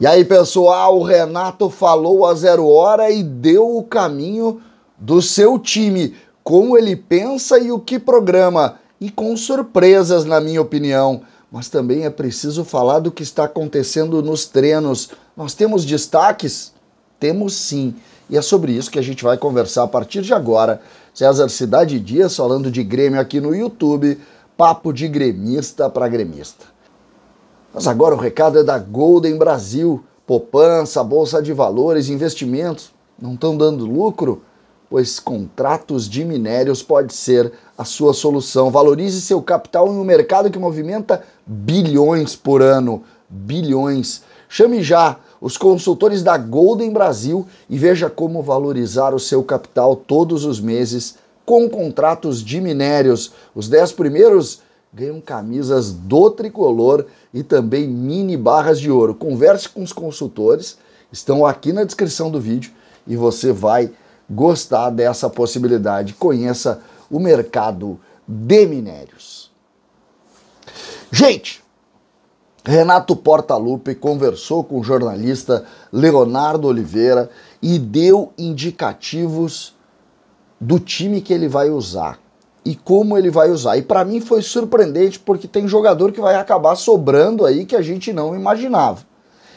E aí, pessoal, o Renato falou a zero hora e deu o caminho do seu time, como ele pensa e o que programa, e com surpresas, na minha opinião. Mas também é preciso falar do que está acontecendo nos treinos. Nós temos destaques? Temos sim. E é sobre isso que a gente vai conversar a partir de agora. César Cidade Dias falando de Grêmio aqui no YouTube. Papo de gremista para gremista. Mas agora o recado é da Golden Brasil. Poupança, bolsa de valores, investimentos não estão dando lucro? Pois contratos de minérios pode ser a sua solução. Valorize seu capital em um mercado que movimenta bilhões por ano. Bilhões. Chame já os consultores da Golden Brasil e veja como valorizar o seu capital todos os meses com contratos de minérios. Os 10 primeiros ganham camisas do tricolor e também mini barras de ouro. Converse com os consultores, estão aqui na descrição do vídeo e você vai gostar dessa possibilidade. Conheça o mercado de minérios. Gente, Renato Portaluppi conversou com o jornalista Leonardo Oliveira e deu indicativos do time que ele vai usar e como ele vai usar. E para mim foi surpreendente porque tem jogador que vai acabar sobrando aí que a gente não imaginava.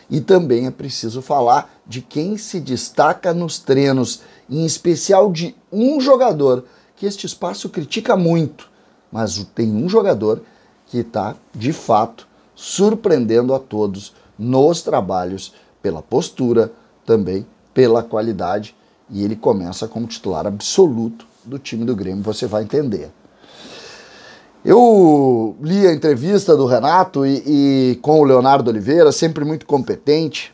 E também é preciso falar de quem se destaca nos treinos, em especial de um jogador que este espaço critica muito, mas tem um jogador que está de fato surpreendendo a todos nos trabalhos pela postura, também pela qualidade, e ele começa como titular absoluto do time do Grêmio, você vai entender. Eu li a entrevista do Renato e, e com o Leonardo Oliveira, sempre muito competente,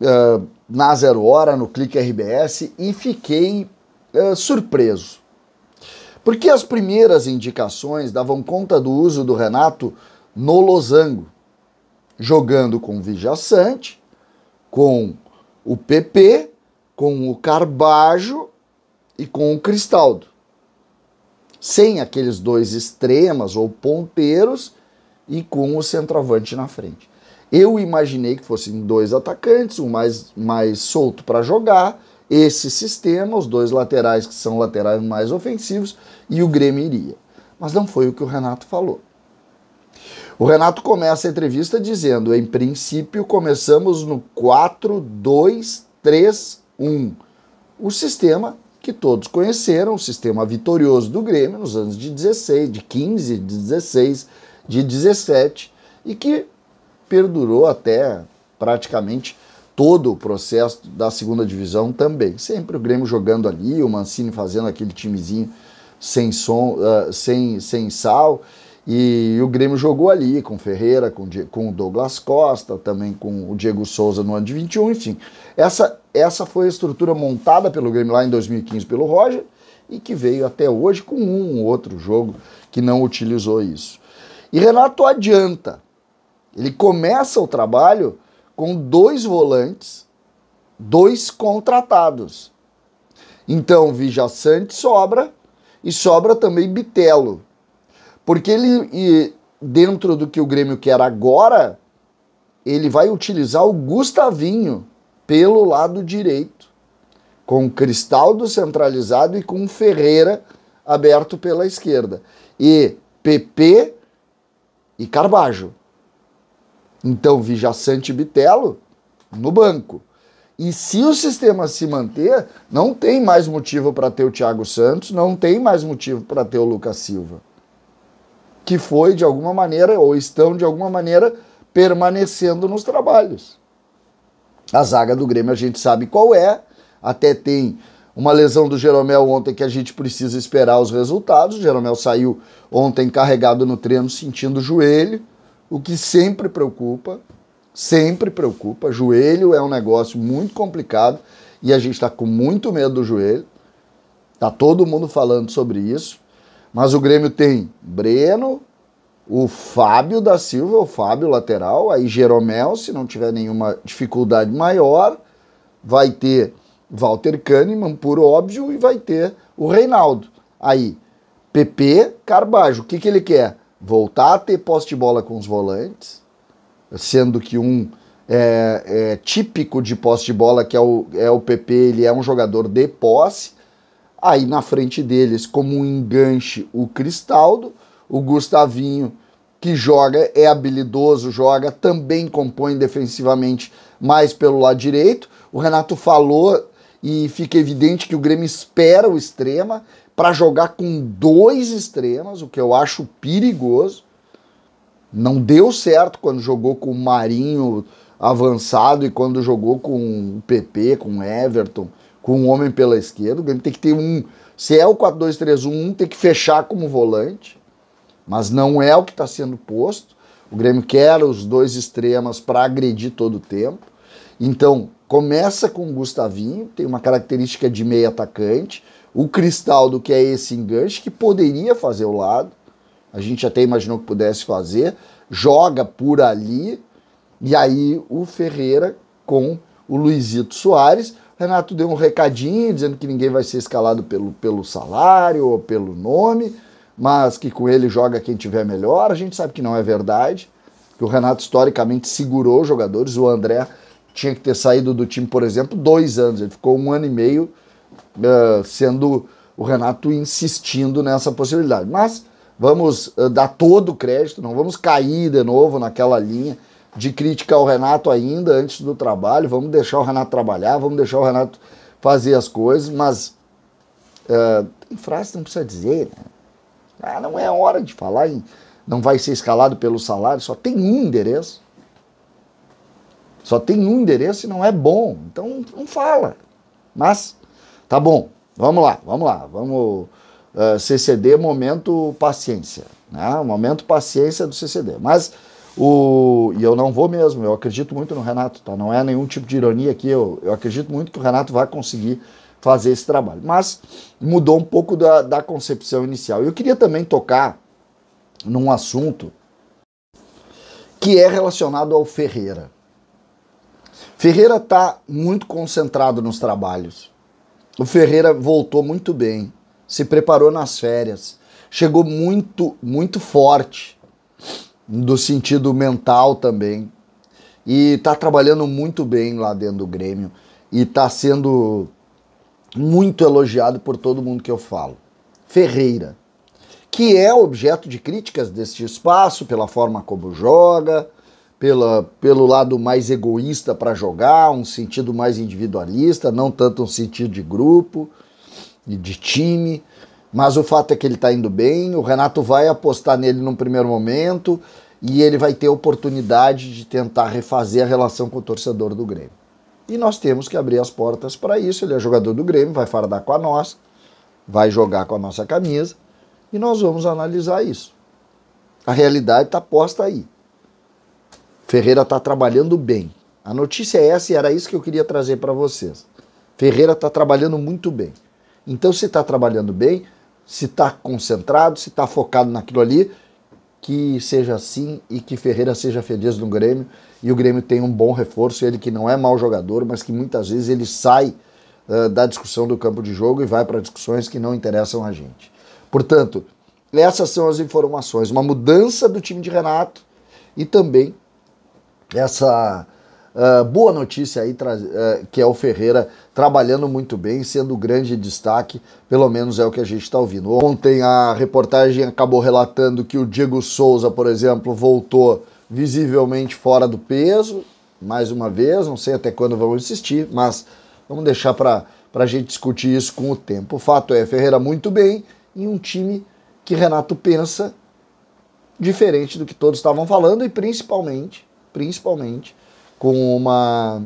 uh, na Zero Hora, no Clique RBS, e fiquei uh, surpreso. Porque as primeiras indicações davam conta do uso do Renato no losango, jogando com o Vijaçante, com o PP, com o Carbajo e com o Cristaldo. Sem aqueles dois extremas ou ponteiros e com o centroavante na frente. Eu imaginei que fossem dois atacantes, um mais, mais solto para jogar, esse sistema, os dois laterais que são laterais mais ofensivos, e o Grêmio iria. Mas não foi o que o Renato falou. O Renato começa a entrevista dizendo: em princípio, começamos no 4-2-3-1. O sistema que todos conheceram, o sistema vitorioso do Grêmio nos anos de 16, de 15, de 16, de 17 e que perdurou até praticamente todo o processo da segunda divisão também. Sempre o Grêmio jogando ali, o Mancini fazendo aquele timezinho sem som, uh, sem, sem sal. E o Grêmio jogou ali com Ferreira, com, o Douglas Costa, também com o Diego Souza no ano de 21, enfim. Essa essa foi a estrutura montada pelo Grêmio lá em 2015 pelo Roger e que veio até hoje com um outro jogo que não utilizou isso. E Renato adianta. Ele começa o trabalho com dois volantes, dois contratados. Então, Sante sobra e sobra também Bitelo. Porque ele, dentro do que o Grêmio quer agora, ele vai utilizar o Gustavinho pelo lado direito, com Cristaldo centralizado e com Ferreira aberto pela esquerda. E PP e Carbajo. Então, Vijaçante e Bitelo no banco. E se o sistema se manter, não tem mais motivo para ter o Thiago Santos, não tem mais motivo para ter o Lucas Silva. Que foi, de alguma maneira, ou estão, de alguma maneira, permanecendo nos trabalhos. A zaga do Grêmio a gente sabe qual é, até tem uma lesão do Jeromel ontem que a gente precisa esperar os resultados. O Jeromel saiu ontem carregado no treino, sentindo o joelho, o que sempre preocupa, sempre preocupa. Joelho é um negócio muito complicado e a gente está com muito medo do joelho. está todo mundo falando sobre isso. Mas o Grêmio tem Breno, o Fábio da Silva, o Fábio lateral, aí Jeromel, se não tiver nenhuma dificuldade maior, vai ter Walter Kahneman, por óbvio, e vai ter o Reinaldo. Aí, PP, Carbajo, o que, que ele quer? Voltar a ter poste de bola com os volantes, sendo que um é, é típico de poste de bola, que é o, é o PP, ele é um jogador de posse. Aí na frente deles, como um enganche, o Cristaldo o Gustavinho, que joga, é habilidoso, joga, também compõe defensivamente mais pelo lado direito. O Renato falou e fica evidente que o Grêmio espera o extrema para jogar com dois extremas, o que eu acho perigoso. Não deu certo quando jogou com o Marinho avançado e quando jogou com o PP, com o Everton, com o homem pela esquerda. O Grêmio tem que ter um. Se é o 4-2-3-1, um, tem que fechar como volante. Mas não é o que está sendo posto. O Grêmio quer os dois extremos para agredir todo o tempo. Então, começa com o Gustavinho, tem uma característica de meio atacante. O Cristaldo, que é esse enganche, que poderia fazer o lado. A gente até imaginou que pudesse fazer. Joga por ali. E aí o Ferreira com o Luizito Soares. Renato deu um recadinho dizendo que ninguém vai ser escalado pelo, pelo salário ou pelo nome mas que com ele joga quem tiver melhor. A gente sabe que não é verdade, que o Renato historicamente segurou os jogadores. O André tinha que ter saído do time, por exemplo, dois anos. Ele ficou um ano e meio uh, sendo o Renato insistindo nessa possibilidade. Mas vamos uh, dar todo o crédito, não vamos cair de novo naquela linha de crítica ao Renato ainda antes do trabalho. Vamos deixar o Renato trabalhar, vamos deixar o Renato fazer as coisas, mas. Uh, frase não precisa dizer, né? Ah, não é hora de falar em não vai ser escalado pelo salário, só tem um endereço. Só tem um endereço e não é bom. Então não fala. Mas tá bom, vamos lá, vamos lá, vamos uh, eh, CCD momento paciência, né? Momento paciência do CCD. Mas o e eu não vou mesmo, eu acredito muito no Renato, tá? Não é nenhum tipo de ironia aqui, eu, eu acredito muito que o Renato vai conseguir fazer esse trabalho. Mas mudou um pouco da, da concepção inicial. Eu queria também tocar num assunto que é relacionado ao Ferreira. Ferreira está muito concentrado nos trabalhos. O Ferreira voltou muito bem, se preparou nas férias, chegou muito, muito forte do sentido mental também. E está trabalhando muito bem lá dentro do Grêmio. E está sendo muito elogiado por todo mundo que eu falo. Ferreira, que é objeto de críticas deste espaço pela forma como joga, pela, pelo lado mais egoísta para jogar, um sentido mais individualista, não tanto um sentido de grupo e de time. Mas o fato é que ele está indo bem, o Renato vai apostar nele num primeiro momento e ele vai ter oportunidade de tentar refazer a relação com o torcedor do Grêmio. E nós temos que abrir as portas para isso. Ele é jogador do Grêmio, vai fardar com a nossa, vai jogar com a nossa camisa e nós vamos analisar isso. A realidade está posta aí. Ferreira está trabalhando bem. A notícia é essa e era isso que eu queria trazer para vocês. Ferreira está trabalhando muito bem. Então, se está trabalhando bem, se está concentrado, se está focado naquilo ali, que seja assim e que Ferreira seja feliz no Grêmio e o Grêmio tem um bom reforço, ele que não é mau jogador, mas que muitas vezes ele sai uh, da discussão do campo de jogo e vai para discussões que não interessam a gente. Portanto, essas são as informações, uma mudança do time de Renato e também essa ah, boa notícia aí, uh, que é o Ferreira trabalhando muito bem, sendo grande destaque, pelo menos é o que a gente está ouvindo. Ontem a reportagem acabou relatando que o Diego Souza, por exemplo, voltou visivelmente fora do peso, mais uma vez, não sei até quando vamos insistir, mas vamos deixar para a gente discutir isso com o tempo. O fato é, Ferreira muito bem em um time que Renato pensa diferente do que todos estavam falando e principalmente, principalmente, com uma,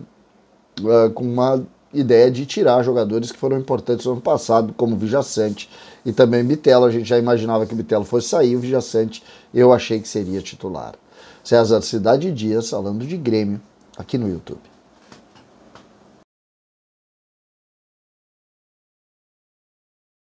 uh, com uma ideia de tirar jogadores que foram importantes no ano passado, como Vijaçante e também Bitelo. A gente já imaginava que Bitelo fosse sair, o Vijaçante eu achei que seria titular. César Cidade Dias falando de Grêmio aqui no YouTube.